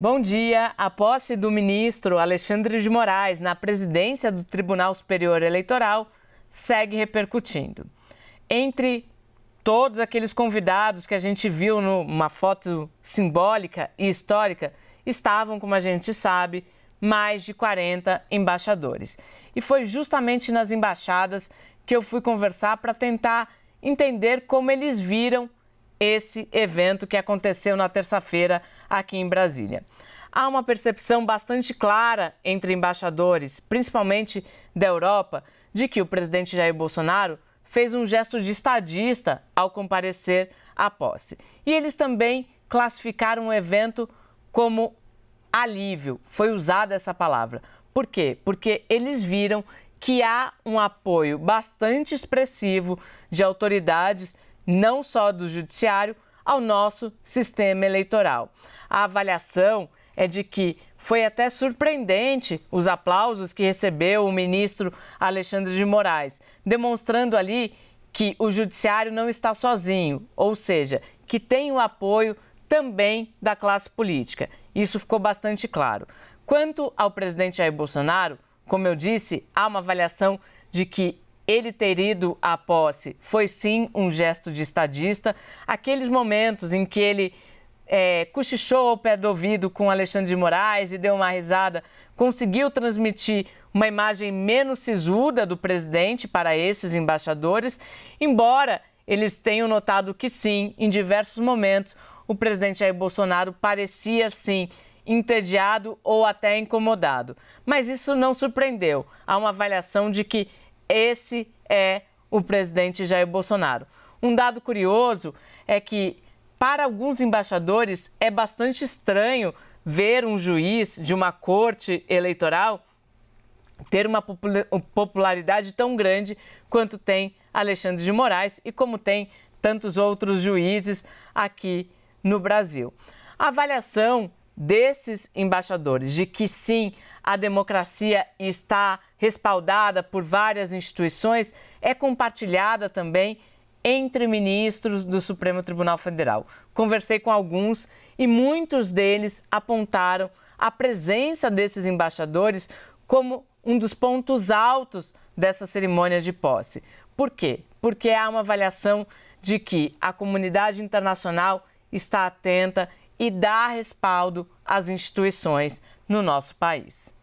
Bom dia. A posse do ministro Alexandre de Moraes na presidência do Tribunal Superior Eleitoral segue repercutindo. Entre todos aqueles convidados que a gente viu numa foto simbólica e histórica, estavam, como a gente sabe, mais de 40 embaixadores. E foi justamente nas embaixadas que eu fui conversar para tentar entender como eles viram esse evento que aconteceu na terça-feira aqui em Brasília. Há uma percepção bastante clara entre embaixadores, principalmente da Europa, de que o presidente Jair Bolsonaro fez um gesto de estadista ao comparecer à posse. E eles também classificaram o evento como alívio. Foi usada essa palavra. Por quê? Porque eles viram que há um apoio bastante expressivo de autoridades não só do judiciário, ao nosso sistema eleitoral. A avaliação é de que foi até surpreendente os aplausos que recebeu o ministro Alexandre de Moraes, demonstrando ali que o judiciário não está sozinho, ou seja, que tem o apoio também da classe política. Isso ficou bastante claro. Quanto ao presidente Jair Bolsonaro, como eu disse, há uma avaliação de que ele ter ido à posse foi sim um gesto de estadista. Aqueles momentos em que ele é, cochichou ao pé do ouvido com Alexandre de Moraes e deu uma risada, conseguiu transmitir uma imagem menos sisuda do presidente para esses embaixadores, embora eles tenham notado que sim, em diversos momentos, o presidente Jair Bolsonaro parecia sim entediado ou até incomodado. Mas isso não surpreendeu. Há uma avaliação de que esse é o presidente Jair Bolsonaro. Um dado curioso é que, para alguns embaixadores, é bastante estranho ver um juiz de uma corte eleitoral ter uma popularidade tão grande quanto tem Alexandre de Moraes e como tem tantos outros juízes aqui no Brasil. A avaliação desses embaixadores de que sim, a democracia está respaldada por várias instituições é compartilhada também entre ministros do Supremo Tribunal Federal. Conversei com alguns e muitos deles apontaram a presença desses embaixadores como um dos pontos altos dessa cerimônia de posse. Por quê? Porque há uma avaliação de que a comunidade internacional está atenta e dar respaldo às instituições no nosso país.